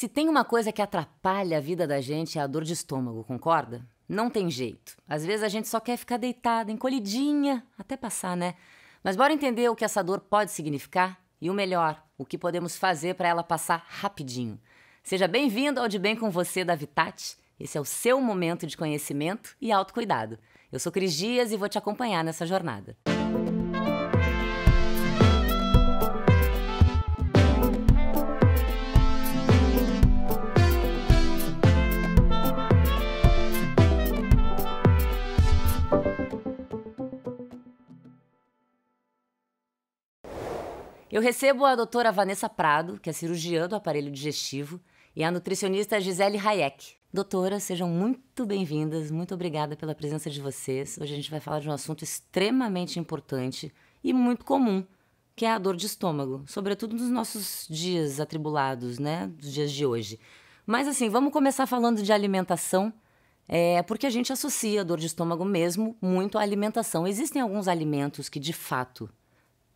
Se tem uma coisa que atrapalha a vida da gente é a dor de estômago, concorda? Não tem jeito. Às vezes a gente só quer ficar deitada, encolhidinha, até passar, né? Mas bora entender o que essa dor pode significar e o melhor, o que podemos fazer para ela passar rapidinho. Seja bem-vindo ao De Bem Com Você da Vitat. Esse é o seu momento de conhecimento e autocuidado. Eu sou Cris Dias e vou te acompanhar nessa jornada. Eu recebo a doutora Vanessa Prado, que é cirurgiã do aparelho digestivo, e a nutricionista Gisele Hayek. Doutora, sejam muito bem-vindas, muito obrigada pela presença de vocês. Hoje a gente vai falar de um assunto extremamente importante e muito comum, que é a dor de estômago, sobretudo nos nossos dias atribulados, né, dos dias de hoje. Mas assim, vamos começar falando de alimentação, é, porque a gente associa a dor de estômago mesmo muito à alimentação. Existem alguns alimentos que de fato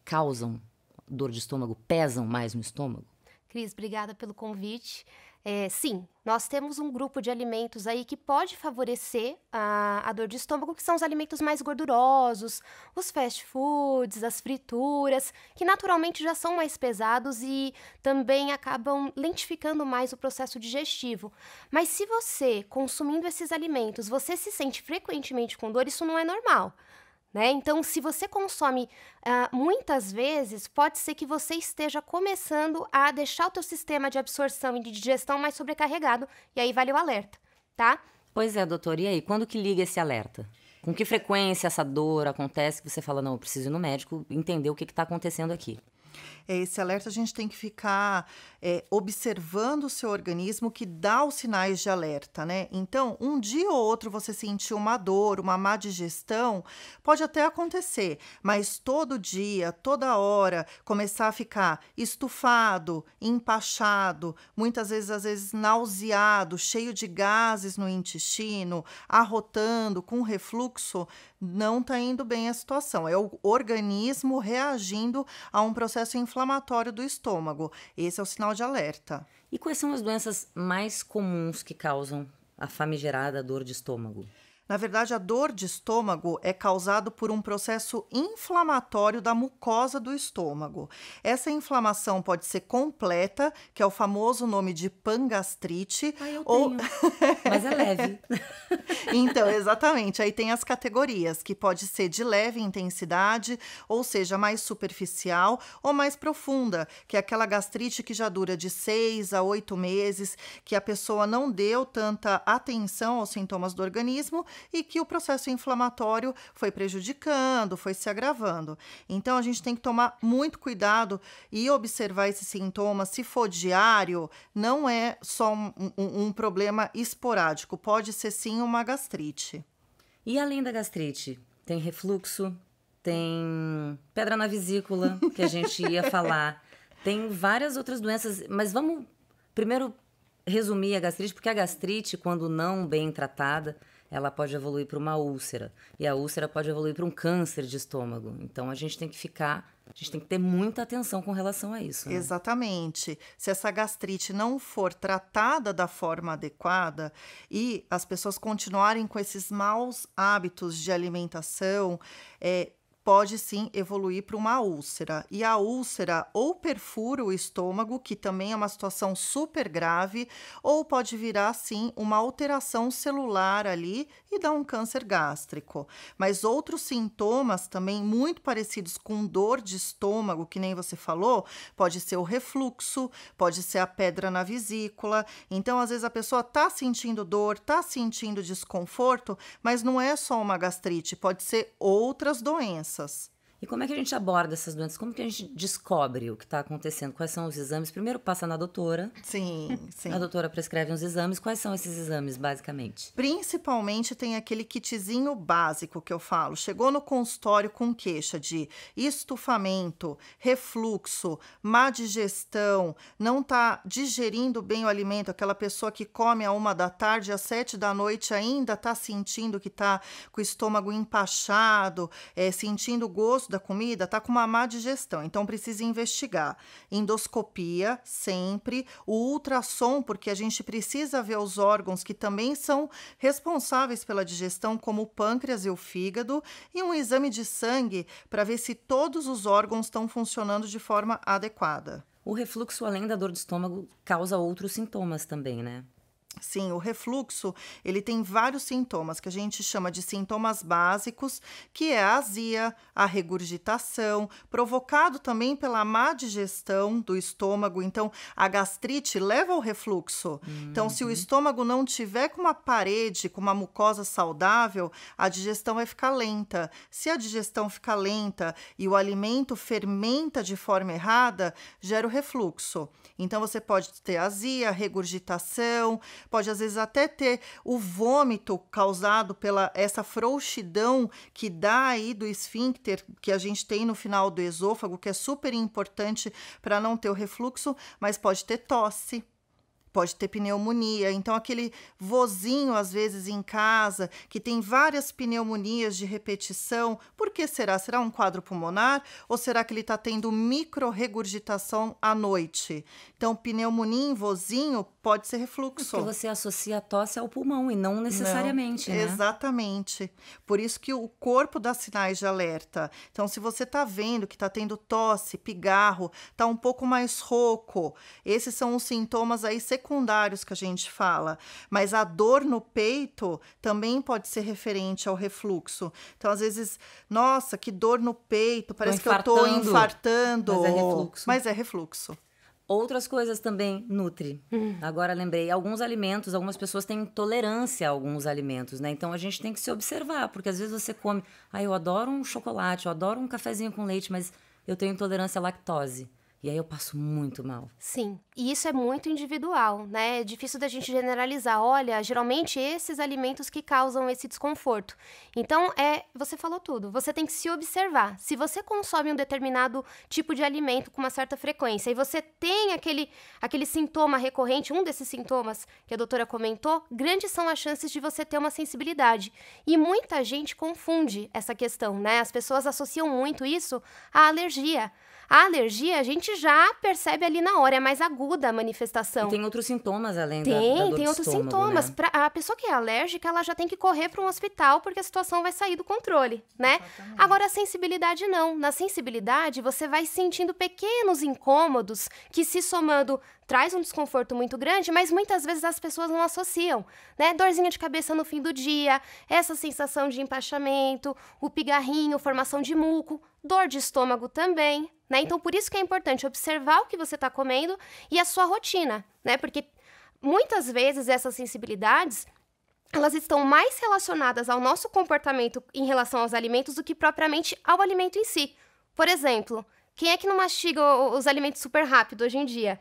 causam dor de estômago pesam mais no estômago? Cris, obrigada pelo convite. É, sim, nós temos um grupo de alimentos aí que pode favorecer a, a, dor de estômago, que são os alimentos mais gordurosos, os fast foods, as frituras, que naturalmente já são mais pesados e também acabam lentificando mais o processo digestivo. Mas se você, consumindo esses alimentos, você se sente frequentemente com dor, isso não é normal. Né? Então, se você consome uh, muitas vezes, pode ser que você esteja começando a deixar o teu sistema de absorção e de digestão mais sobrecarregado, e aí vale o alerta, tá? Pois é, doutor, e aí, quando que liga esse alerta? Com que frequência essa dor acontece que você fala, não, eu preciso ir no médico entender o que está acontecendo aqui? é, esse alerta, a gente tem que ficar é, observando o seu organismo que dá os sinais de alerta, né? Então, um dia ou outro você sentir uma dor, uma má digestão, pode até acontecer, mas todo dia, toda hora, começar a ficar estufado, empachado, muitas vezes, às vezes, nauseado, cheio de gases no intestino, arrotando, com refluxo, não tá indo bem a situação. É o organismo reagindo a um processo inflamatório inflamatório do estômago. Esse é o sinal de alerta. E quais são as doenças mais comuns que causam a famigerada dor de estômago? Na verdade, a dor de estômago é causado por um processo inflamatório da mucosa do estômago. Essa inflamação pode ser completa, que é o famoso nome de pangastrite, ah, ou mas é leve. então, exatamente, aí tem as categorias, que pode ser de leve intensidade, ou seja, mais superficial, ou mais profunda, que é aquela gastrite que já dura de seis a oito meses, que a pessoa não deu tanta atenção aos sintomas do organismo e que o processo inflamatório foi prejudicando, foi se agravando. Então a gente tem que tomar muito cuidado e observar esses sintomas. Se for diário, não é só um, um, um problema esporádico, pode ser sim uma gastrite. E além da gastrite, tem refluxo, tem pedra na vesícula, que a gente ia falar. Tem várias outras doenças, mas vamos primeiro resumir a gastrite, porque a gastrite, quando não bem tratada, ela pode evoluir para uma úlcera. E a úlcera pode evoluir para um câncer de estômago. Então a gente tem que ficar a gente tem que ter muita atenção com relação a isso. Né? Exatamente. Se essa gastrite não for tratada da forma adequada e as pessoas continuarem com esses maus hábitos de alimentação, é, pode sim evoluir para uma úlcera. E a úlcera ou perfura o estômago, que também é uma situação super grave, ou pode virar sim uma alteração celular ali e dar um câncer gástrico. Mas outros sintomas também muito parecidos com dor de estômago, que nem você falou, pode ser o refluxo, pode ser a pedra na vesícula. Então, às vezes a pessoa tá sentindo dor, tá sentindo desconforto, mas não é só uma gastrite, pode ser outras doenças. process E como é que a gente aborda essas doenças? Como que a gente descobre o que está acontecendo? Quais são os exames? Primeiro passa na doutora. Sim, sim. A doutora prescreve uns exames. Quais são esses exames, basicamente? Principalmente tem aquele kitzinho básico que eu falo. Chegou no consultório com queixa de estufamento, refluxo, má digestão, não está digerindo bem o alimento, aquela pessoa que come a uma da tarde, às sete da noite ainda está sentindo que está com o estômago empachado, é, sentindo o gosto da comida está com uma má digestão, então precisa investigar. Endoscopia, sempre. O ultrassom, porque a gente precisa ver os órgãos que também são responsáveis pela digestão, como o pâncreas e o fígado. E um exame de sangue para ver se todos os órgãos estão funcionando de forma adequada. O refluxo, além da dor de estômago, causa outros sintomas também, né? Sim, o refluxo, ele tem vários sintomas que a gente chama de sintomas básicos, que é a azia, a regurgitação, provocado também pela má digestão do estômago. Então, a gastrite leva ao refluxo. Uhum. Então, se o uhum. estômago não tiver com uma parede, com uma mucosa saudável, a digestão vai ficar lenta. Se a digestão ficar lenta e o alimento fermenta de forma errada, gera o refluxo. Então, você pode ter azia, regurgitação, pode às vezes até ter o vômito causado pela essa frouxidão que dá aí do esfíncter que a gente tem no final do esôfago, que é super importante para não ter o refluxo, mas pode ter tosse pode ter pneumonia. Então, aquele vozinho, às vezes, em casa, que tem várias pneumonias de repetição, por que será? Será um quadro pulmonar? Ou será que ele está tendo microregurgitação à noite? Então, pneumonia em vozinho pode ser refluxo. Porque você associa a tosse ao pulmão e não necessariamente, não, né? Exatamente. Por isso que o corpo dá sinais de alerta. Então, se você está vendo que está tendo tosse, pigarro, está um pouco mais rouco, esses são os sintomas aí secundários secundários que a gente fala, mas a dor no peito também pode ser referente ao refluxo. Então, às vezes, nossa, que dor no peito, parece que eu estou infartando. Mas é refluxo. Mas é refluxo. Outras coisas também nutre. Hum. Agora lembrei, alguns alimentos, algumas pessoas têm intolerância a alguns alimentos, né? Então a gente tem que se observar, porque às vezes você come, ah, eu adoro um chocolate, eu adoro um cafezinho com leite, mas eu tenho intolerância à lactose. E aí eu passo muito mal. Sim. E isso é muito individual, né? É difícil da gente generalizar. Olha, geralmente esses alimentos que causam esse desconforto. Então, é, você falou tudo. Você tem que se observar. Se você consome um determinado tipo de alimento com uma certa frequência e você tem aquele, aquele sintoma recorrente, um desses sintomas que a doutora comentou, grandes são as chances de você ter uma sensibilidade. E muita gente confunde essa questão, né? As pessoas associam muito isso à alergia. A alergia, a gente já percebe ali na hora, é mais aguda a manifestação. E tem outros sintomas além tem, da, da Tem, tem outros estômago, sintomas. Né? Pra, a pessoa que é alérgica, ela já tem que correr para um hospital porque a situação vai sair do controle, né? Exatamente. Agora, a sensibilidade não. Na sensibilidade, você vai sentindo pequenos incômodos que se somando traz um desconforto muito grande, mas muitas vezes as pessoas não associam, né? Dorzinha de cabeça no fim do dia, essa sensação de empachamento, o pigarrinho, formação de muco, dor de estômago também, né? Então, por isso que é importante observar o que você está comendo e a sua rotina, né? Porque muitas vezes essas sensibilidades elas estão mais relacionadas ao nosso comportamento em relação aos alimentos do que propriamente ao alimento em si. Por exemplo, quem é que não mastiga os alimentos super rápido hoje em dia?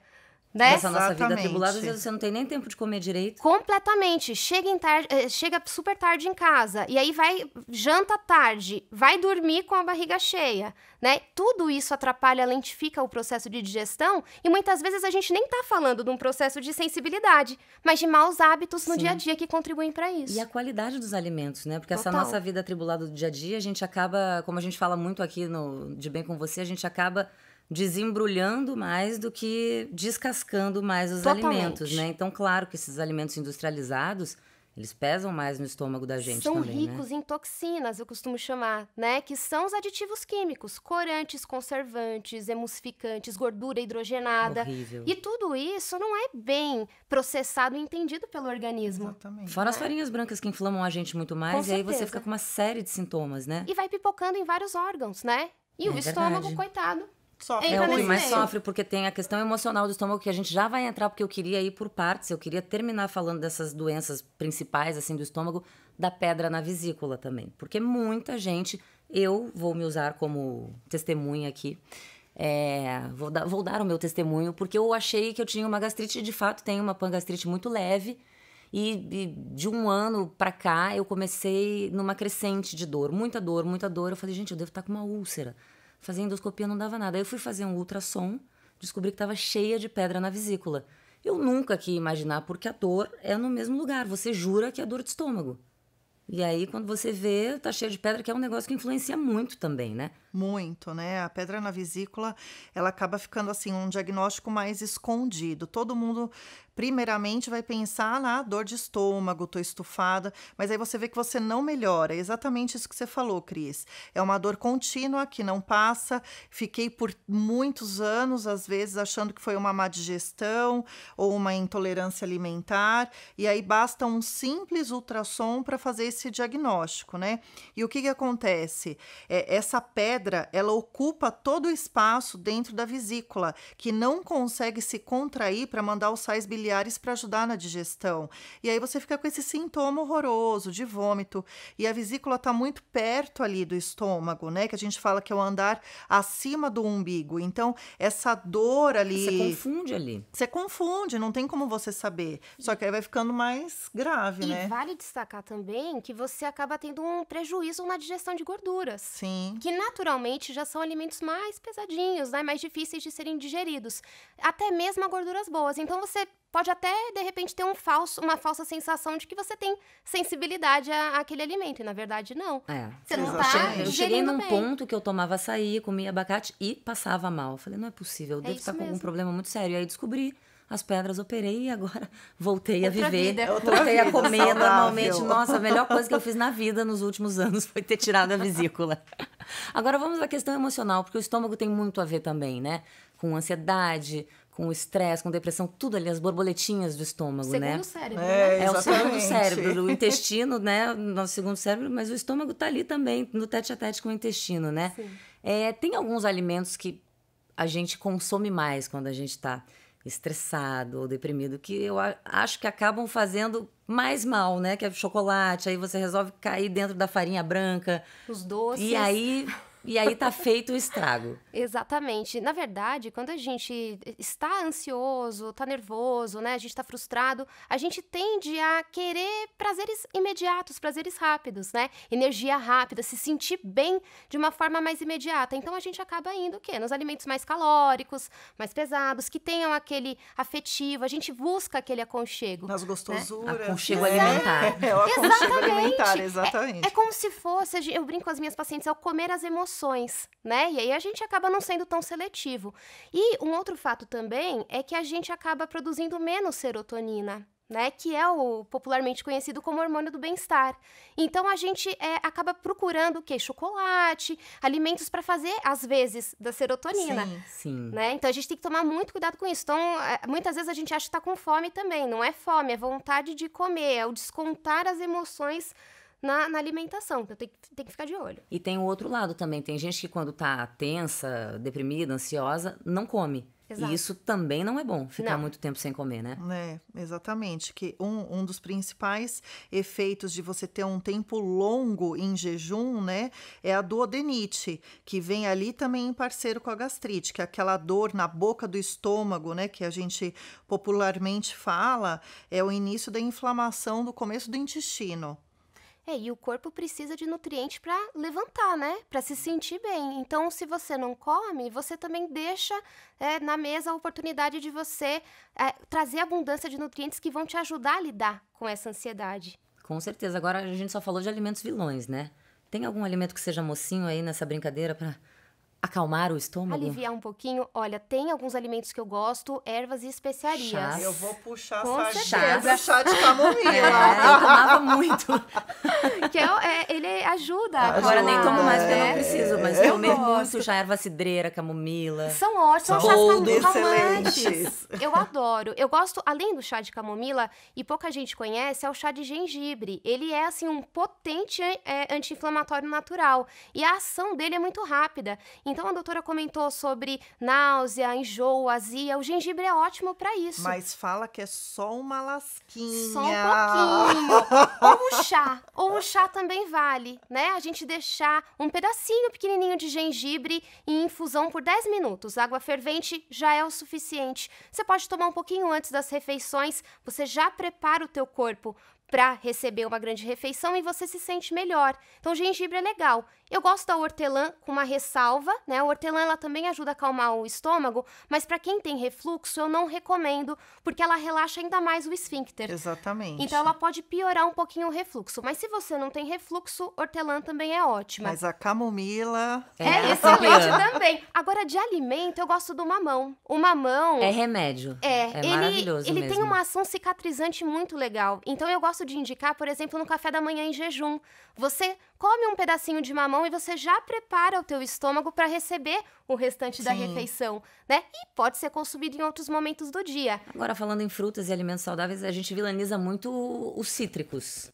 né? Nessa nossa vida atribulada, às vezes você não tem nem tempo de comer direito. Completamente. Chega, tarde, eh, chega super tarde em casa. E aí vai, janta tarde, vai dormir com a barriga cheia, né? Tudo isso atrapalha, lentifica o processo de digestão. E muitas vezes a gente nem tá falando de um processo de sensibilidade, mas de maus hábitos no Sim. dia a dia que contribuem para isso. E a qualidade dos alimentos, né? Porque Total. essa nossa vida atribulada do dia a dia, a gente acaba, como a gente fala muito aqui no De Bem Com Você, a gente acaba desembrulhando mais do que descascando mais os Totalmente. alimentos, né? Então, claro que esses alimentos industrializados, eles pesam mais no estômago da gente são também, né? ricos né? em toxinas, eu costumo chamar, né? Que são os aditivos químicos, corantes, conservantes, emulsificantes, gordura hidrogenada. Horrível. E tudo isso não é bem processado e entendido pelo organismo. Exatamente. Fora as né? farinhas brancas que inflamam a gente muito mais, com e aí você fica com uma série de sintomas, né? E vai pipocando em vários órgãos, né? E é o verdade. estômago, coitado, sofre. É, é o que mais sofre, porque tem a questão emocional do estômago que a gente já vai entrar, porque eu queria ir por partes, eu queria terminar falando dessas doenças principais, assim, do estômago, da pedra na vesícula também. Porque muita gente, eu vou me usar como testemunha aqui, é, vou, dar, vou dar o meu testemunho, porque eu achei que eu tinha uma gastrite, de fato, tenho uma pangastrite muito leve, e, e, de um ano para cá eu comecei numa crescente de dor, muita dor, muita dor. Eu falei, gente, eu devo estar com uma úlcera. Fazer endoscopia não dava nada. Aí eu fui fazer um ultrassom, descobri que estava cheia de pedra na vesícula. Eu nunca quis imaginar, porque a dor é no mesmo lugar. Você jura que é dor de estômago. E aí, quando você vê, tá cheia de pedra, que é um negócio que influencia muito também, né? muito, né? A pedra na vesícula, ela acaba ficando assim um diagnóstico mais escondido. Todo mundo primeiramente vai pensar na ah, dor de estômago, tô estufada, mas aí você vê que você não melhora. É exatamente isso que você falou, Cris. É uma dor contínua que não passa. Fiquei por muitos anos, às vezes, achando que foi uma má digestão ou uma intolerância alimentar, e aí basta um simples ultrassom para fazer esse diagnóstico, né? E o que que acontece? É, essa pedra pedra ela ocupa todo o espaço dentro da vesícula, que não consegue se contrair para mandar os sais biliares para ajudar na digestão. E aí você fica com esse sintoma horroroso de vômito. E a vesícula está muito perto ali do estômago, né? Que a gente fala que é o andar acima do umbigo. Então, essa dor ali. Você confunde ali. Você confunde, não tem como você saber. Só que aí vai ficando mais grave, e né? E vale destacar também que você acaba tendo um prejuízo na digestão de gorduras. Sim. Que naturalmente geralmente já são alimentos mais pesadinhos, né, mais difíceis de serem digeridos, até mesmo gorduras boas. Então você pode até de repente ter um falso, uma falsa sensação de que você tem sensibilidade àquele alimento e na verdade não. É. Você não Exato. tá Eu cheguei num bem. ponto que eu tomava açaí, comia abacate e passava mal. Eu falei, não é possível, eu é devo estar tá com um algum problema muito sério. E aí descobri as pedras operei e agora voltei Outra a viver. Vida. É outra voltei vida, a comer saudável. normalmente. Nossa, a melhor coisa que eu fiz na vida nos últimos anos foi ter tirado a vesícula. Agora vamos à questão emocional, porque o estômago tem muito a ver também, né? Com ansiedade, com estresse, com depressão, tudo ali, as borboletinhas do estômago, segundo né? Segundo cérebro. É, né? é o segundo cérebro, o intestino, né? Nosso segundo cérebro, mas o estômago está ali também, no tete a tete com o intestino, né? É, tem alguns alimentos que a gente consome mais quando a gente está estressado ou deprimido, que eu acho que acabam fazendo mais mal, né? Que é chocolate, aí você resolve cair dentro da farinha branca. Os doces. E aí E aí tá feito o estrago. Exatamente. Na verdade, quando a gente está ansioso, está nervoso, né? A gente está frustrado, a gente tende a querer prazeres imediatos, prazeres rápidos, né? Energia rápida, se sentir bem de uma forma mais imediata. Então a gente acaba indo o quê? Nos alimentos mais calóricos, mais pesados, que tenham aquele afetivo, a gente busca aquele aconchego. Nas né? gostosuras. Né? Aconchego é. alimentar. É, é o aconchego exatamente. alimentar, exatamente. É, é como se fosse, eu brinco com as minhas pacientes, é o comer as emoções informações, né? E aí a gente acaba não sendo tão seletivo. E um outro fato também é que a gente acaba produzindo menos serotonina. Né, que é o popularmente conhecido como hormônio do bem-estar. Então a gente é, acaba procurando o que chocolate, alimentos para fazer às vezes da serotonina. Sim, sim. Né? Então a gente tem que tomar muito cuidado com isso. Então é, muitas vezes a gente acha que está com fome também. Não é fome, é vontade de comer, é o descontar as emoções na, na alimentação. Então tem, tem que ficar de olho. E tem o outro lado também. Tem gente que quando tá tensa, deprimida, ansiosa, não come. Exato. E isso também não é bom, ficar não. muito tempo sem comer, né? É, exatamente. Que um, um dos principais efeitos de você ter um tempo longo em jejum, né? É a duodenite, que vem ali também em parceiro com a gastrite, que é aquela dor na boca do estômago, né? Que a gente popularmente fala, é o início da inflamação do começo do intestino. É, e o corpo precisa de nutriente para levantar, né? Para se sentir bem. Então, se você não come, você também deixa é, na mesa a oportunidade de você é, trazer abundância de nutrientes que vão te ajudar a lidar com essa ansiedade. Com certeza. Agora a gente só falou de alimentos vilões, né? Tem algum alimento que seja mocinho aí nessa brincadeira para acalmar o estômago? Aliviar um pouquinho. Olha, tem alguns alimentos que eu gosto, ervas e especiarias. Chás. Eu vou puxar Com certeza. chá de camomila. É, eu tomava muito. que é, é, ele ajuda. Ah, Agora nem tomo mais porque eu não é. preciso, mas eu tomei muito chá, erva cidreira, camomila. São ótimos, são chás calmantes. Eu adoro. Eu gosto, além do chá de camomila, e pouca gente conhece, é o chá de gengibre. Ele é, assim, um potente é, anti-inflamatório natural. E a ação dele é muito rápida. Então, então a doutora comentou sobre náusea, enjoo, azia. O gengibre é ótimo para isso. Mas fala que é só uma lasquinha. Só um pouquinho. ou um chá. Ou um chá também vale, né? A gente deixar um pedacinho pequenininho de gengibre em infusão por 10 minutos. Água fervente já é o suficiente. Você pode tomar um pouquinho antes das refeições. Você já prepara o teu corpo para receber uma grande refeição e você se sente melhor. Então, gengibre é legal. Eu gosto da hortelã com uma ressalva, né? A hortelã ela também ajuda a acalmar o estômago, mas para quem tem refluxo eu não recomendo, porque ela relaxa ainda mais o esfíncter. Exatamente. Então ela pode piorar um pouquinho o refluxo, mas se você não tem refluxo, hortelã também é ótima. Mas a camomila é, é excelente também. Agora de alimento eu gosto do mamão. O mamão é remédio. É, é ele, maravilhoso ele mesmo. tem uma ação cicatrizante muito legal. Então eu gosto de indicar, por exemplo, no café da manhã em jejum, você come um pedacinho de mamão refeição e você já prepara o teu estômago para receber o restante Sim. da refeição, né? E pode ser consumido em outros momentos do dia. Agora, falando em frutas e alimentos saudáveis, a gente vilaniza muito os cítricos.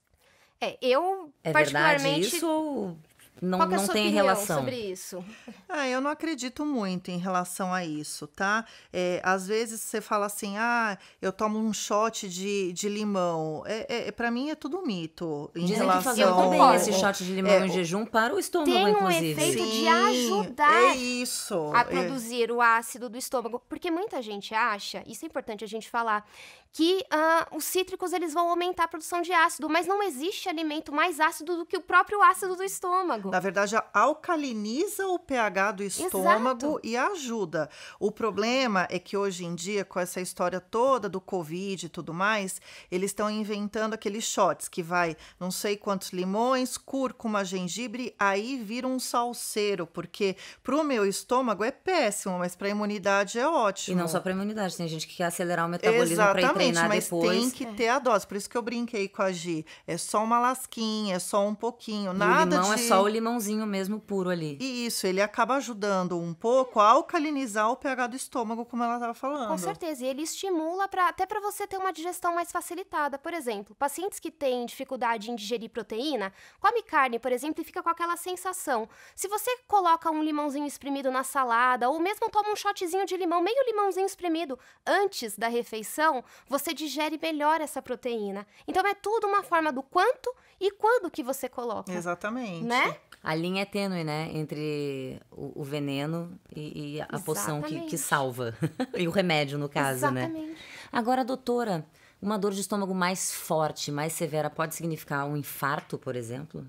É, eu é particularmente... Verdade isso ou não, Qual é não tem relação sobre isso? Ah, eu não acredito muito em relação a isso, tá? É, às vezes você fala assim, ah, eu tomo um shot de, de limão. É, é, é para mim é tudo mito. Em Dizem relação... que fazendo esse shot de limão é, em jejum para o estômago, tem inclusive. Tem um efeito Sim, de ajudar é isso, a é. produzir o ácido do estômago. Porque muita gente acha, isso é importante a gente falar, que uh, os cítricos eles vão aumentar a produção de ácido, mas não existe alimento mais ácido do que o próprio ácido do estômago. Na verdade, alcaliniza o pH do estômago Exato. e ajuda. O problema é que hoje em dia, com essa história toda do Covid e tudo mais, eles estão inventando aqueles shots que vai não sei quantos limões, cúrcuma, gengibre, aí vira um salseiro, porque para o meu estômago é péssimo, mas para a imunidade é ótimo. E não só para a imunidade, tem gente que quer acelerar o metabolismo para treinar mas depois. Tem que é. ter a dose. Por isso que eu brinquei com a Gi. É só uma lasquinha, é só um pouquinho. E nada o limão é de... é só o limãozinho mesmo puro ali. E isso, ele acaba ajudando um pouco a alcalinizar o pH do estômago, como ela estava falando. Com certeza. E ele estimula pra, até para você ter uma digestão mais facilitada. Por exemplo, pacientes que têm dificuldade em digerir proteína, come carne, por exemplo, e fica com aquela sensação. Se você coloca um limãozinho espremido na salada, ou mesmo toma um shotzinho de limão, meio limãozinho espremido antes da refeição, você digere melhor essa proteína. Então é tudo uma forma do quanto e quando que você coloca. Exatamente. Né? A linha é tênue, né? Entre o, o veneno e, e a Exatamente. poção que, que salva. e o remédio, no caso, né? Exatamente. né? Agora, doutora, uma dor de estômago mais forte, mais severa, pode significar um infarto, por exemplo?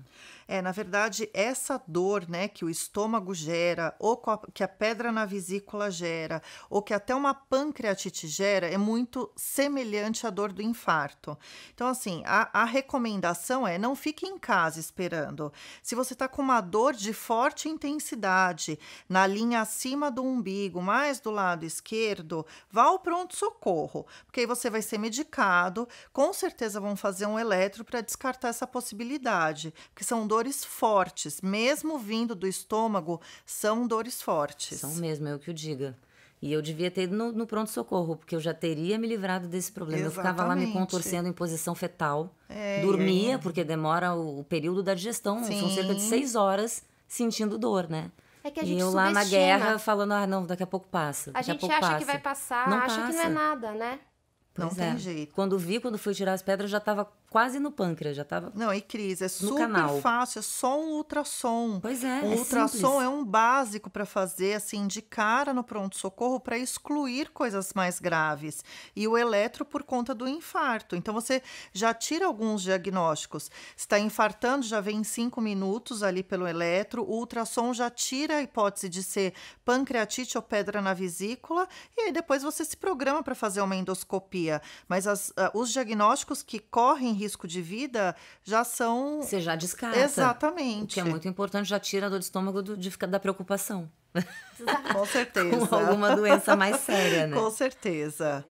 É, na verdade, essa dor, né, que o estômago gera, ou que a pedra na vesícula gera, ou que até uma pancreatite gera, é muito semelhante à dor do infarto. Então, assim, a, a recomendação é não fique em casa esperando. Se você está com uma dor de forte intensidade, na linha acima do umbigo, mais do lado esquerdo, vá ao pronto-socorro, porque aí você vai ser medicado, com certeza vão fazer um eletro para descartar essa possibilidade, que são dores dores fortes, mesmo vindo do estômago, são dores fortes. São mesmo, é o que eu diga. E eu devia ter ido no, no pronto-socorro, porque eu já teria me livrado desse problema. Exatamente. Eu ficava lá me contorcendo em posição fetal, é, dormia, é. porque demora o, o, período da digestão, Sim. Né? são cerca de seis horas sentindo dor, né? É que a gente e eu subestima. lá na guerra falando, ah, não, daqui a pouco passa. A gente acha passa. que vai passar, não acha passa. que não é nada, né? Pois não é. tem jeito. Quando vi, quando fui tirar as pedras, já estava quase no pâncreas, já estava. Não, e Cris, é super canal. fácil, é só um ultrassom. Pois é. Um é ultrassom é um básico para fazer, assim, de cara no pronto-socorro para excluir coisas mais graves. E o eletro por conta do infarto. Então você já tira alguns diagnósticos. Está infartando, já vem cinco minutos ali pelo eletro. O ultrassom já tira a hipótese de ser pancreatite ou pedra na vesícula. E aí depois você se programa para fazer uma endoscopia mas as, ah, os diagnósticos que correm risco de vida já são. Você já descarta. Exatamente. O que é muito importante, já tira a dor do estômago do, de, da preocupação. Com certeza. Com alguma doença mais séria, né? Com certeza.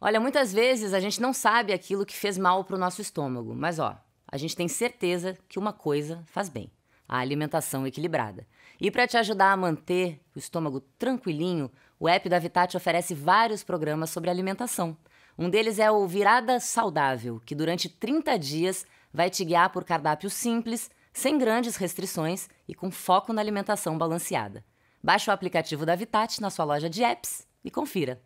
Olha, muitas vezes a gente não sabe aquilo que fez mal para o nosso estômago, mas ó, a gente tem certeza que uma coisa faz bem: a alimentação equilibrada. E para te ajudar a manter o estômago tranquilinho, o app da Vitat oferece vários programas sobre alimentação. Um deles é o Virada Saudável, que durante 30 dias vai te guiar por cardápio simples, sem grandes restrições e com foco na alimentação balanceada. Baixe o aplicativo da Vitat na sua loja de apps e confira.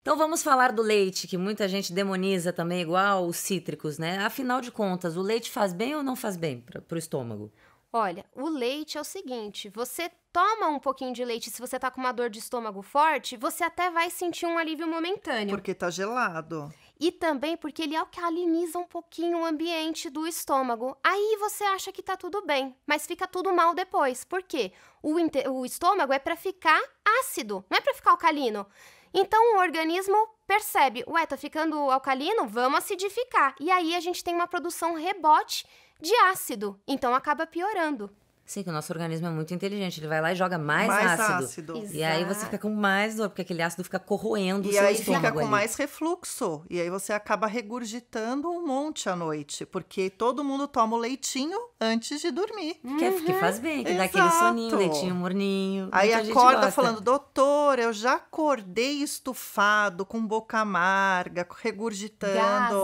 Então vamos falar do leite, que muita gente demoniza também, igual os cítricos, né? Afinal de contas, o leite faz bem ou não faz bem para o estômago? Olha, o leite é o seguinte: você toma um pouquinho de leite se você tá com uma dor de estômago forte, você até vai sentir um alívio momentâneo. Porque tá gelado. E também porque ele alcaliniza um pouquinho o ambiente do estômago. Aí você acha que tá tudo bem, mas fica tudo mal depois. Por quê? O, o estômago é para ficar ácido, não é para ficar alcalino. Então o organismo percebe, ué, está ficando alcalino, vamos acidificar. E aí a gente tem uma produção rebote de ácido, então acaba piorando. Sim, que o nosso organismo é muito inteligente. Ele vai lá e joga mais, mais ácido. ácido. E aí você fica com mais dor, porque aquele ácido fica corroendo e o seu estômago. E aí fica com ali. mais refluxo. E aí você acaba regurgitando um monte à noite. Porque todo mundo toma o leitinho antes de dormir. Que, é, que faz bem, que Exato. dá aquele uhum. soninho, leitinho morninho. Aí acorda falando, doutor, eu já acordei estufado, com boca amarga, regurgitando.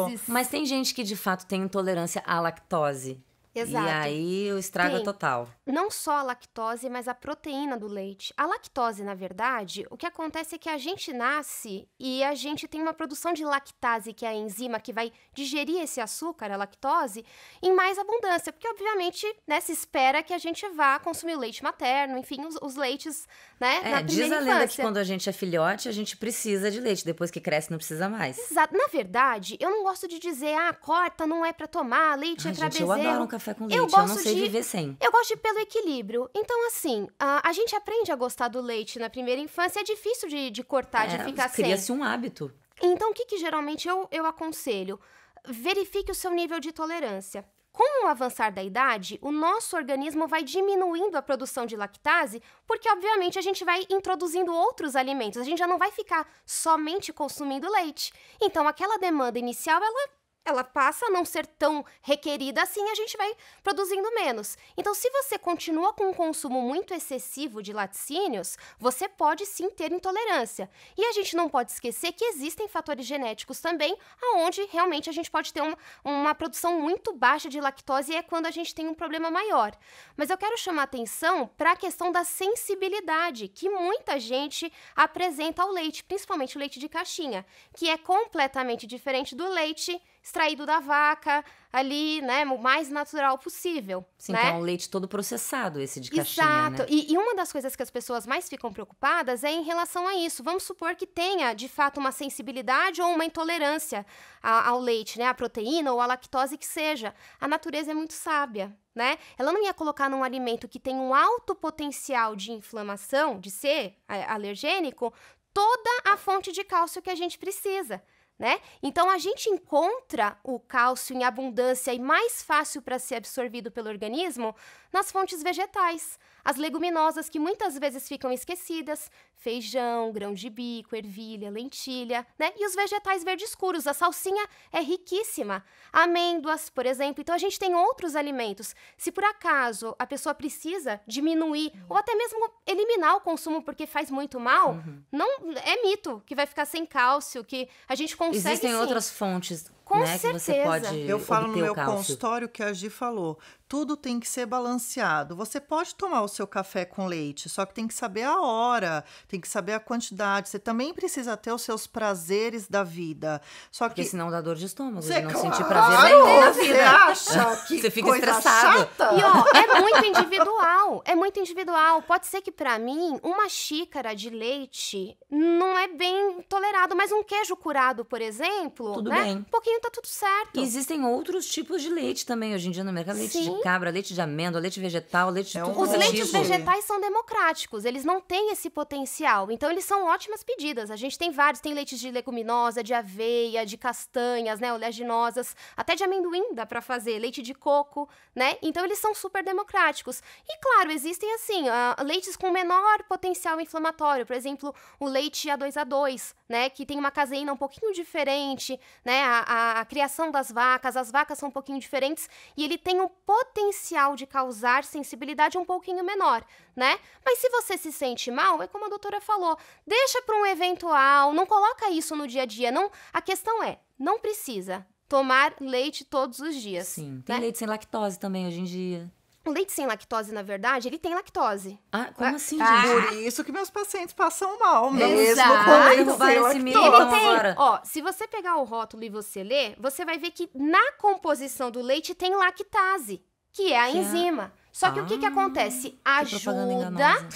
Gases. Mas tem gente que de fato tem intolerância à lactose. Exato. E aí o estrago é Tem. total. Não só a lactose, mas a proteína do leite. A lactose, na verdade, o que acontece é que a gente nasce e a gente tem uma produção de lactase, que é a enzima que vai digerir esse açúcar, a lactose, em mais abundância, porque obviamente, né, se espera que a gente vá consumir o leite materno, enfim, os, os leites, né, é, na diz a lenda infância. que quando a gente é filhote, a gente precisa de leite, depois que cresce não precisa mais. Exato. Na verdade, eu não gosto de dizer, ah, corta, não é para tomar, leite Ai, é para bebezer. Eu adoro um café café com leite. Eu, gosto eu não sei de, viver sem. Eu gosto de pelo equilíbrio. Então, assim, a, a, gente aprende a gostar do leite na primeira infância. É difícil de, de cortar, é, de ficar cria sem. Cria-se um hábito. Então, o que, que geralmente eu, eu aconselho? Verifique o seu nível de tolerância. Com o avançar da idade, o nosso organismo vai diminuindo a produção de lactase, porque obviamente a gente vai introduzindo outros alimentos, a gente já não vai ficar somente consumindo leite. Então, aquela demanda inicial ela ela passa a não ser tão requerida assim, a gente vai produzindo menos. Então, se você continua com um consumo muito excessivo de laticínios, você pode sim ter intolerância. E a gente não pode esquecer que existem fatores genéticos também, aonde realmente a gente pode ter uma produção muito baixa de lactose e é quando a gente tem um problema maior. Mas eu quero chamar atenção para a questão da sensibilidade que muita gente apresenta ao leite, principalmente o leite de caixinha, que é completamente diferente do leite extraído da vaca, ali, né, o mais natural possível. Sim, né? então é um leite todo processado, esse de caixinha, Exato. Né? E, e, uma das coisas que as pessoas mais ficam preocupadas é em relação a isso. Vamos supor que tenha, de fato, uma sensibilidade ou uma intolerância a, ao leite, né, à proteína ou à lactose que seja. A natureza é muito sábia, né? Ela não ia colocar num alimento que tem um alto potencial de inflamação, de ser é, alergênico, toda a fonte de cálcio que a gente precisa né? Então a gente encontra o cálcio em abundância e mais fácil para ser absorvido pelo organismo nas fontes vegetais. As leguminosas que muitas vezes ficam esquecidas, feijão, grão de bico, ervilha, lentilha, né? E os vegetais verdes escuros, a salsinha é riquíssima. Amêndoas, por exemplo. Então a gente tem outros alimentos. Se por acaso a pessoa precisa diminuir ou até mesmo eliminar o consumo porque faz muito mal, uhum. não é mito que vai ficar sem cálcio, que a gente consegue Existem sim. outras fontes com né? certeza. Que você pode Eu falo no meu consultório que a Gi falou. Tudo tem que ser balanceado. Você pode tomar o seu café com leite, só que tem que saber a hora, tem que saber a quantidade. Você também precisa ter os seus prazeres da vida. Só que Porque senão dá dor de estômago, você não claro, sentir prazer nenhum na vida. Você acha que você fica estressado. Chata. E ó, é muito individual, é muito individual. Pode ser que para mim uma xícara de leite não é bem tolerado, mas um queijo curado, por exemplo, Tudo né? Bem. Um pouquinho pouquinho tá tudo certo. E existem outros tipos de leite também hoje em dia no mercado: leite Sim. de cabra, leite de amêndoa, leite vegetal, leite de é tudo. Os é leites tipo. vegetais são democráticos, eles não têm esse potencial. Então, eles são ótimas pedidas. A gente tem vários: tem leites de leguminosa, de aveia, de castanhas, né? Oleaginosas, até de amendoim dá pra fazer, leite de coco, né? Então, eles são super democráticos. E claro, existem assim, uh, leites com menor potencial inflamatório, por exemplo, o leite A2A2, né? Que tem uma caseína um pouquinho diferente, né? a, a a, criação das vacas, as vacas são um pouquinho diferentes e ele tem um potencial de causar sensibilidade um pouquinho menor, né? Mas se você se sente mal, é como a doutora falou, deixa para um eventual, não coloca isso no dia a dia, não. A questão é, não precisa tomar leite todos os dias. Sim, tem né? leite sem lactose também hoje em dia. O leite sem lactose, na verdade, ele tem lactose. Ah, ah como assim, ah. gente? Ah. Por isso que meus pacientes passam mal, mesmo Exato. com leite sem Vai lactose. Ele tem, ó, se você pegar o rótulo e você ler, você vai ver que na composição do leite tem lactase, que é a que é enzima. É... Só que ah, o que que ah, acontece? Ajuda,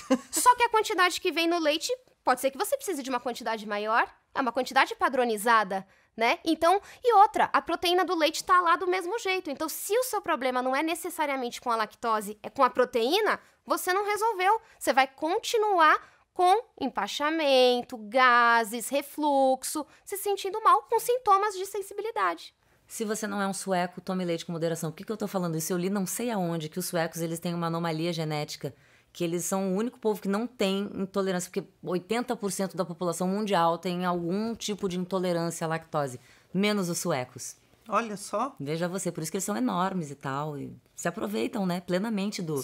que só que a quantidade que vem no leite, pode ser que você precise de uma quantidade maior, é uma quantidade padronizada, né? Então, e outra, a proteína do leite está lá do mesmo jeito. Então, se o seu problema não é necessariamente com a lactose, é com a proteína, você não resolveu. Você vai continuar com empachamento, gases, refluxo, se sentindo mal com sintomas de sensibilidade. Se você não é um sueco, tome leite com moderação. Por que, que eu tô falando isso? Eu li não sei aonde que os suecos eles têm uma anomalia genética que eles são o único povo que não tem intolerância, porque 80% da população mundial tem algum tipo de intolerância à lactose, menos os suecos. Olha só. Veja você, por isso que eles são enormes e tal. E se aproveitam, né, plenamente do,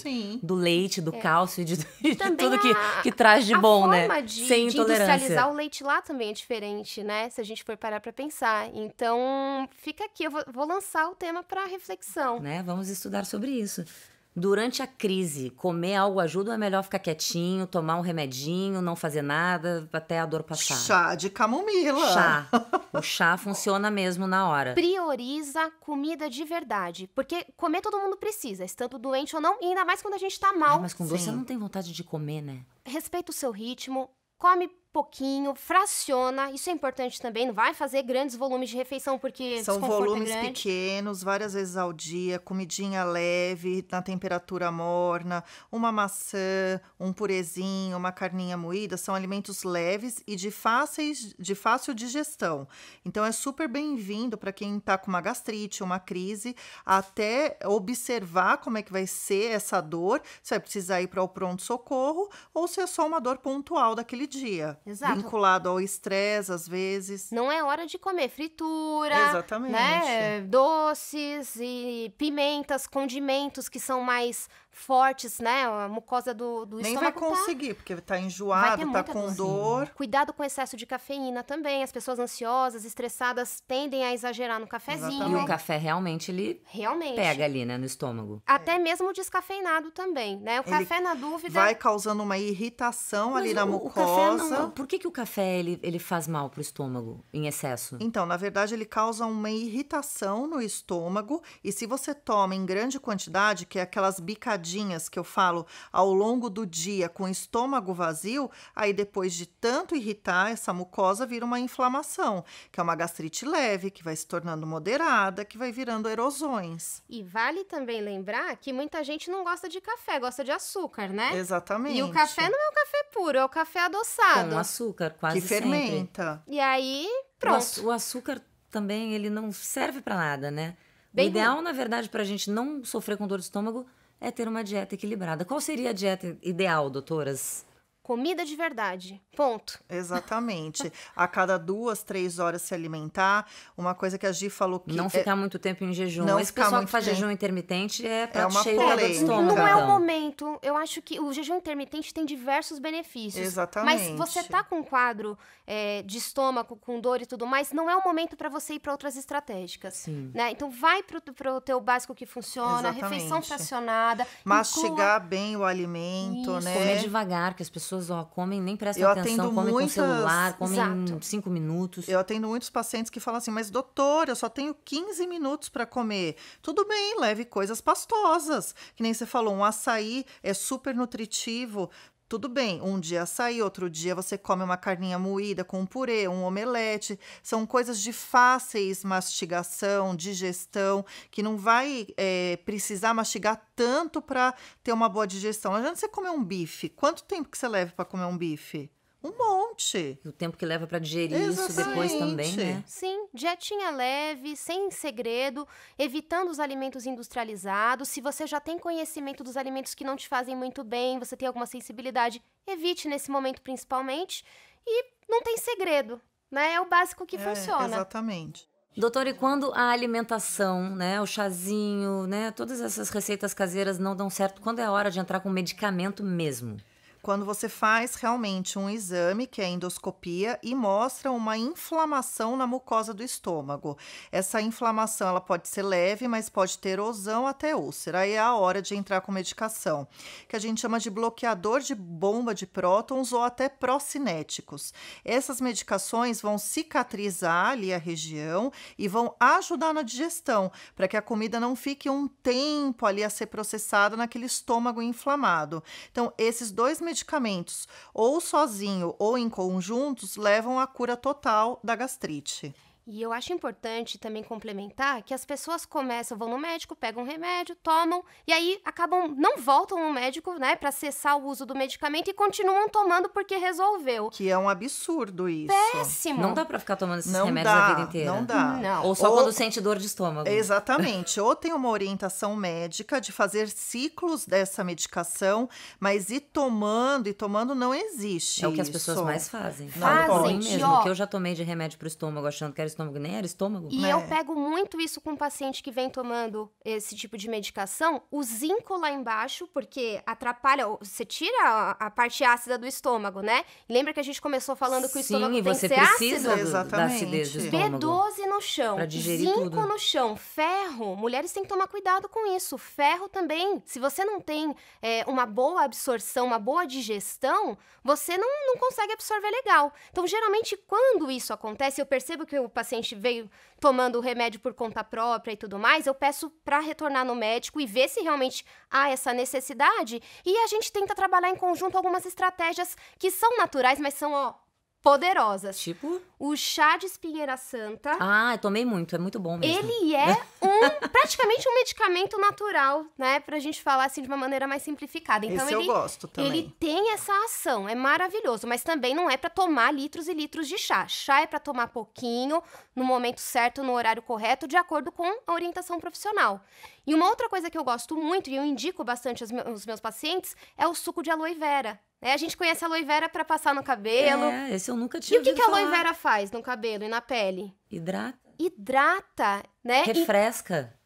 do leite, do é. cálcio, de, de tudo a, que, que traz de bom, né? De, Sem de industrializar o leite lá também é diferente, né? Se a gente for parar para pensar. Então, fica aqui, eu vou, vou lançar o tema para reflexão. Né? Vamos estudar sobre isso durante a crise, comer algo ajuda ou é melhor ficar quietinho, tomar um remedinho, não fazer nada até a dor passar? Chá de camomila. Chá. O chá funciona mesmo na hora. Prioriza comida de verdade, porque comer todo mundo precisa, estando doente ou não, e ainda mais quando a gente tá mal. Ah, mas com dor você não tem vontade de comer, né? Respeita o seu ritmo, come pouquinho, fraciona. Isso é importante também, não vai fazer grandes volumes de refeição, porque São é volumes é pequenos, várias vezes ao dia, comidinha leve, na temperatura morna, uma maçã, um purezinho, uma carninha moída, são alimentos leves e de, fáceis, de fácil digestão. Então é super bem-vindo para quem está com uma gastrite, uma crise, até observar como é que vai ser essa dor, se vai precisar ir para o pronto-socorro ou se é só uma dor pontual daquele dia. Exato. vinculado ao estresse, às vezes. Não é hora de comer fritura, Exatamente. Né? doces e pimentas, condimentos que são mais fortes, né? A mucosa do, do Nem estômago. Nem vai tá conseguir, tá... porque tá enjoado, tá com dor. Cuidado com o excesso de cafeína também. As pessoas ansiosas, estressadas, tendem a exagerar no cafezinho. Exatamente. E o café realmente, ele realmente. pega ali, né, no estômago. Até é. mesmo o descafeinado também, né? O ele café, na dúvida... Vai causando uma irritação Mas ali o, na mucosa. Não... Por que, que o café, ele, ele faz mal pro estômago em excesso? Então, na verdade, ele causa uma irritação no estômago. E se você toma em grande quantidade, que é aquelas bicadinhas que eu falo ao longo do dia com estômago vazio, aí depois de tanto irritar, essa mucosa vira uma inflamação, que é uma gastrite leve, que vai se tornando moderada, que vai virando erosões. E vale também lembrar que muita gente não gosta de café, gosta de açúcar, né? Exatamente. E o café não é um café puro, é o café adoçado. Com açúcar, quase Que fermenta. Sempre. E aí, pronto. O açúcar também, ele não serve para nada, né? Bem o ideal, na verdade, para a gente não sofrer com dor de estômago é ter uma dieta equilibrada. Qual seria a dieta ideal, doutoras? Comida de verdade. Ponto. Exatamente. a cada duas, três horas se alimentar. Uma coisa que a Gi falou que. Não é... ficar muito tempo em jejum. Não Esse pessoal que faz tempo. jestão intermitente é pra é uma cheio de estômago. Não é o então. momento. Eu acho que o jejum intermitente tem diversos benefícios. Exatamente. Mas você tá com um quadro é, de estômago, com dor e tudo mais, não é o momento para você ir para outras estratégicas. Sim. Né? Então vai pro, pro teu básico que funciona, Exatamente. refeição fracionada. Mastigar inclua... bem o alimento, Isso. né? Comer devagar, que as pessoas pessoas ó, comem, nem prestam eu atenção, comem muitas... com celular, comem Exato. cinco minutos. Eu atendo muitos pacientes que falam assim, mas doutor, eu só tenho 15 minutos para comer. Tudo bem, leve coisas pastosas. Que nem você falou, um açaí é super nutritivo, tudo bem, um dia açaí, outro dia você come uma carninha moída com um purê, um omelete. São coisas de fáceis mastigação, digestão, que não vai é, precisar mastigar tanto para ter uma boa digestão. Imagina você comer um bife. Quanto tempo que você leva para comer um bife? Um monte. E o tempo que leva para digerir Exatamente. isso depois também, né? Sim, dietinha leve, sem segredo, evitando os alimentos industrializados. Se você já tem conhecimento dos alimentos que não te fazem muito bem, você tem alguma sensibilidade, evite nesse momento principalmente. E não tem segredo, né? É o básico que é, funciona. Exatamente. Doutor, e quando a alimentação, né, o chazinho, né, todas essas receitas caseiras não dão certo, quando é a hora de entrar com medicamento mesmo? quando você faz realmente um exame, que é endoscopia, e mostra uma inflamação na mucosa do estômago. Essa inflamação ela pode ser leve, mas pode ter ozão até úlcera. Aí é a hora de entrar com medicação, que a gente chama de bloqueador de bomba de prótons ou até procinéticos. Essas medicações vão cicatrizar ali a região e vão ajudar na digestão, para que a comida não fique um tempo ali a ser processada naquele estômago inflamado. Então, esses dois medicamentos medicamentos, ou sozinho ou em conjuntos, levam à cura total da gastrite. E eu acho importante também complementar que as pessoas começam, vão no médico, pegam um remédio, tomam e aí acabam não voltam no médico, né, para cessar o uso do medicamento e continuam tomando porque resolveu. Que é um absurdo isso. Péssimo. Não dá para ficar tomando esses não remédios dá, a vida inteira. Não dá. Não. Ou só Ou, quando sente dor de estômago. Exatamente. Ou tem uma orientação médica de fazer ciclos dessa medicação, mas e tomando e tomando não existe. É o que as pessoas mais fazem. fazem. Mesmo, ó, que eu já tomei de remédio pro estômago achando que era estômago, nem né? Era estômago. E é. eu pego muito isso com paciente que vem tomando esse tipo de medicação. O zinco lá embaixo, porque atrapalha, você tira a, parte ácida do estômago, né? Lembra que a gente começou falando que o estômago Sim, tem você que ser precisa ácido? Exatamente. da acidez do estômago. B12 no chão, zinco tudo. no chão, ferro. Mulheres têm que tomar cuidado com isso. Ferro também. Se você não tem é, uma boa absorção, uma boa digestão, você não, não consegue absorver legal. Então, geralmente, quando isso acontece, eu percebo que o paciente paciente veio tomando o remédio por conta própria e tudo mais, eu peço para retornar no médico e ver se realmente há essa necessidade. E a gente tenta trabalhar em conjunto algumas estratégias que são naturais, mas são ó, poderosas. Tipo? O chá de espinheira santa. Ah, eu tomei muito, é muito bom mesmo. Ele é um praticamente um medicamento natural, né, pra gente falar assim de uma maneira mais simplificada. Então Esse ele eu gosto também. ele tem essa ação, é maravilhoso, mas também não é para tomar litros e litros de chá. Chá é para tomar pouquinho, no momento certo, no horário correto, de acordo com a orientação profissional. E uma outra coisa que eu gosto muito e eu indico bastante aos meus, pacientes é o suco de aloe vera. É, a gente conhece a aloe vera para passar no cabelo. É, esse eu nunca tinha E o que, que a aloe vera faz no cabelo e na pele? Hidrata. Hidrata, né? Refresca. E...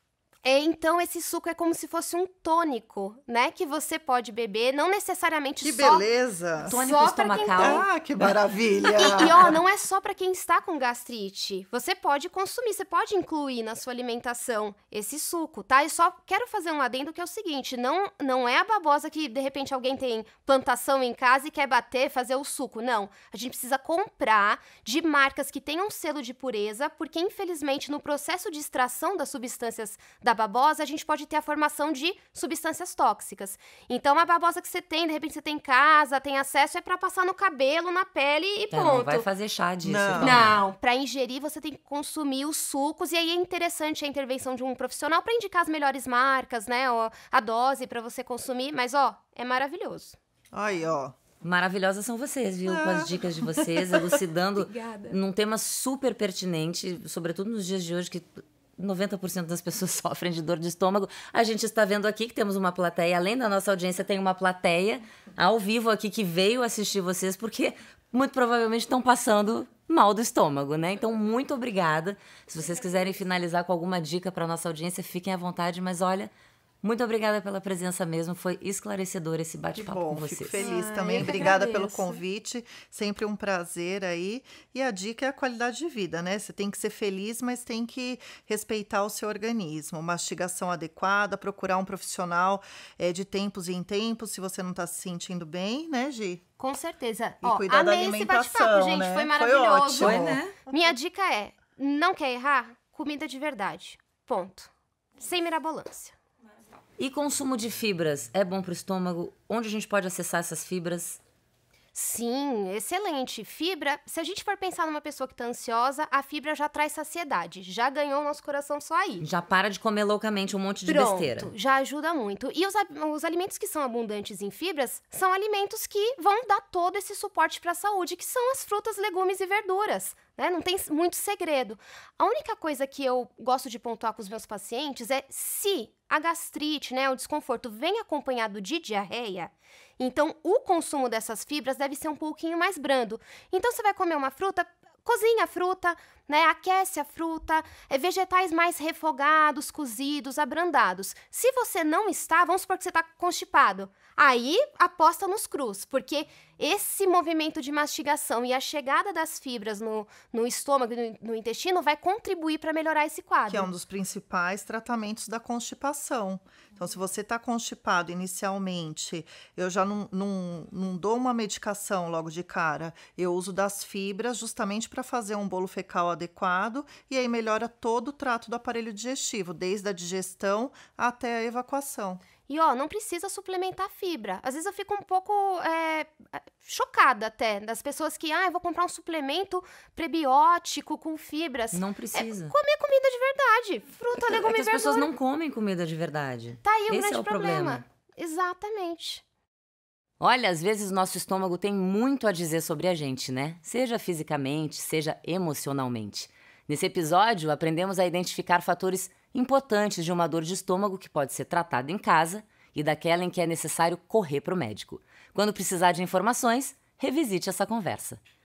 É, então, esse suco é como se fosse um tônico, né? Que você pode beber, não necessariamente que só... Que beleza! Tônico só estomacal. quem tá Ah, que maravilha! e, e, ó, não é só para quem está com gastrite. Você pode consumir, você pode incluir na sua alimentação esse suco, tá? E só quero fazer um adendo que é o seguinte, não, não é a babosa que, de repente, alguém tem plantação em casa e quer bater, fazer o suco. Não, a gente precisa comprar de marcas que tenham selo de pureza, porque, infelizmente, no processo de extração das substâncias da babosa, a gente pode ter a formação de substâncias tóxicas. Então, a babosa que você tem, de repente você tem em casa, tem acesso, é para passar no cabelo, na pele e é, ponto. Não vai fazer chá disso. Não, então. não para ingerir você tem que consumir os sucos e aí é interessante a intervenção de um profissional para indicar as melhores marcas, né? a dose para você consumir, mas ó, é maravilhoso. Aí, ó. Maravilhosas são vocês, viu? Ah. Com as ah. dicas de vocês, elucidando Obrigada. num tema super pertinente, sobretudo nos dias de hoje que 90% das pessoas sofrem de dor de estômago. A gente está vendo aqui que temos uma plateia, além da nossa audiência, tem uma plateia ao vivo aqui que veio assistir vocês, porque muito provavelmente estão passando mal do estômago, né? Então, muito obrigada. Se vocês quiserem finalizar com alguma dica para a nossa audiência, fiquem à vontade, mas olha, muito obrigada pela presença mesmo, foi esclarecedor esse bate-papo com vocês. Fico feliz ah, também, obrigada agradeço. pelo convite, sempre um prazer aí. E a dica é a qualidade de vida, né? Você tem que ser feliz, mas tem que respeitar o seu organismo, mastigação adequada, procurar um profissional é, de tempos em tempos, se você não está se sentindo bem, né, Gi? Com certeza. E Ó, cuidar amei da alimentação, esse bate-papo, né? gente, né? foi maravilhoso. Foi ótimo. Né? Minha dica é, não quer errar? Comida de verdade. Ponto. Sem mirabolância. E consumo de fibras é bom para o estômago? Onde a gente pode acessar essas fibras? Sim, excelente. Fibra, se a gente for pensar numa pessoa que tá ansiosa, a fibra já traz saciedade, já ganhou o nosso coração só aí. Já para de comer loucamente um monte de Pronto, besteira. Já ajuda muito. E os, os alimentos que são abundantes em fibras são alimentos que vão dar todo esse suporte para a saúde, que são as frutas, legumes e verduras. Né? Não tem muito segredo. A única coisa que eu gosto de pontuar com os meus pacientes é se a gastrite, né, o desconforto vem acompanhado de diarreia, então, o consumo dessas fibras deve ser um pouquinho mais brando. Então, você vai comer uma fruta, cozinha a fruta, né? Aquece a fruta, é, vegetais mais refogados, cozidos, abrandados. Se você não está, vamos supor que você está constipado. Aí aposta nos crus, porque esse movimento de mastigação e a chegada das fibras no, no estômago e no, no, intestino vai contribuir para melhorar esse quadro. Que é um dos principais tratamentos da constipação. Então, se você está constipado inicialmente, eu já não, não, não dou uma medicação logo de cara. Eu uso das fibras justamente para fazer um bolo fecal adequado e aí melhora todo o trato do aparelho digestivo, desde a digestão até a evacuação. E ó, não precisa suplementar fibra. Às vezes eu fico um pouco é, é, chocada até das pessoas que, ah, eu vou comprar um suplemento prebiótico com fibras. Não precisa. É, comer comida de verdade. Fruta, legumes, legume é que as pessoas não comem comida de verdade. Tá aí o Esse é grande é o problema. problema. Exatamente. Olha, às vezes nosso estômago tem muito a dizer sobre a gente, né? Seja fisicamente, seja emocionalmente. Nesse episódio, aprendemos a identificar fatores importantes de uma dor de estômago que pode ser tratada em casa e daquela em que é necessário correr para o médico. Quando precisar de informações, revisite essa conversa.